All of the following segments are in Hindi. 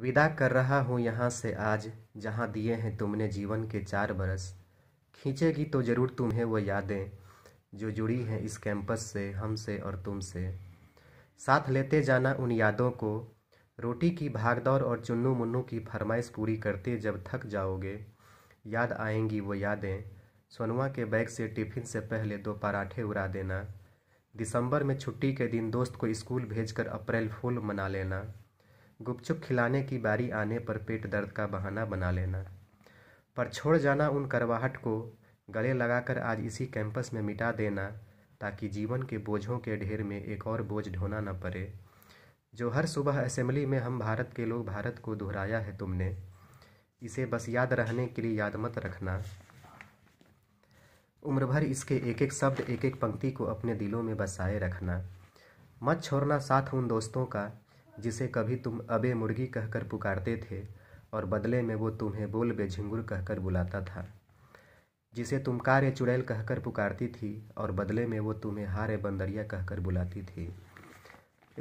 विदा कर रहा हूँ यहाँ से आज जहाँ दिए हैं तुमने जीवन के चार बरस खींचेगी तो ज़रूर तुम्हें वो यादें जो जुड़ी हैं इस कैंपस से हमसे और तुमसे साथ लेते जाना उन यादों को रोटी की भागदौड़ और चुन्नू मुन्नू की फरमाइश पूरी करते जब थक जाओगे याद आएंगी वो यादें सोनवा के बैग से टिफ़िन से पहले दो पराठे उड़ा देना दिसंबर में छुट्टी के दिन दोस्त को स्कूल भेजकर अप्रैल फूल मना लेना गुपचुप खिलाने की बारी आने पर पेट दर्द का बहाना बना लेना पर छोड़ जाना उन करवाहट को गले लगाकर आज इसी कैंपस में मिटा देना ताकि जीवन के बोझों के ढेर में एक और बोझ ढोना न पड़े जो हर सुबह असेंबली में हम भारत के लोग भारत को दोहराया है तुमने इसे बस याद रहने के लिए याद मत रखना उम्र भर इसके एक एक शब्द एक एक पंक्ति को अपने दिलों में बसाए रखना मत छोड़ना साथ उन दोस्तों का जिसे कभी तुम अबे मुर्गी कहकर पुकारते थे और बदले में वो तुम्हें बोल बे झिंगुर कहकर बुलाता था जिसे तुम कार्य चुड़ैल कहकर पुकारती थी और बदले में वो तुम्हें हारे बंदरिया कहकर बुलाती थी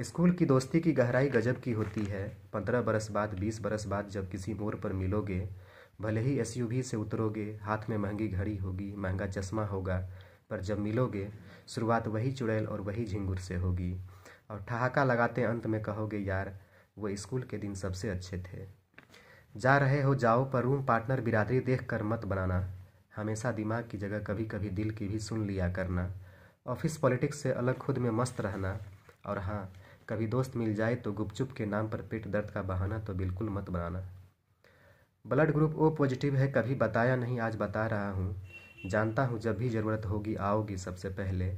स्कूल की दोस्ती की गहराई गजब की होती है पंद्रह बरस बाद बीस बरस बाद जब किसी मोड़ पर मिलोगे भले ही एसयूवी से उतरोगे हाथ में महंगी घड़ी होगी महंगा चश्मा होगा पर जब मिलोगे शुरुआत वही चुड़ैल और वही झिंगुर से होगी और ठहाका लगाते अंत में कहोगे यार वो स्कूल के दिन सबसे अच्छे थे जा रहे हो जाओ पर रूम पार्टनर बिरादरी देख कर मत बनाना हमेशा दिमाग की जगह कभी कभी दिल की भी सुन लिया करना ऑफिस पॉलिटिक्स से अलग खुद में मस्त रहना और हाँ कभी दोस्त मिल जाए तो गुपचुप के नाम पर पेट दर्द का बहाना तो बिल्कुल मत बनाना ब्लड ग्रुप ओ पॉजिटिव है कभी बताया नहीं आज बता रहा हूँ जानता हूँ जब भी ज़रूरत होगी आओगी सबसे पहले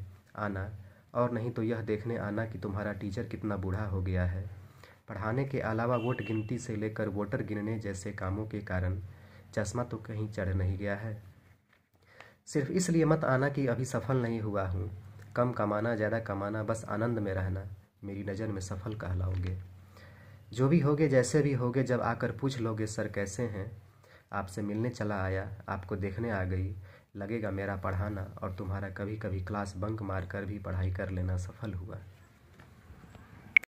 आना और नहीं तो यह देखने आना कि तुम्हारा टीचर कितना बूढ़ा हो गया है पढ़ाने के अलावा वोट गिनती से लेकर वोटर गिनने जैसे कामों के कारण चश्मा तो कहीं चढ़ नहीं गया है सिर्फ इसलिए मत आना कि अभी सफल नहीं हुआ हूँ कम कमाना ज़्यादा कमाना बस आनंद में रहना मेरी नज़र में सफल कहलाओगे जो भी होगे जैसे भी होगे जब आकर पूछ लोगे सर कैसे हैं आपसे मिलने चला आया आपको देखने आ गई लगेगा मेरा पढ़ाना और तुम्हारा कभी कभी क्लास बंक मारकर भी पढ़ाई कर लेना सफल हुआ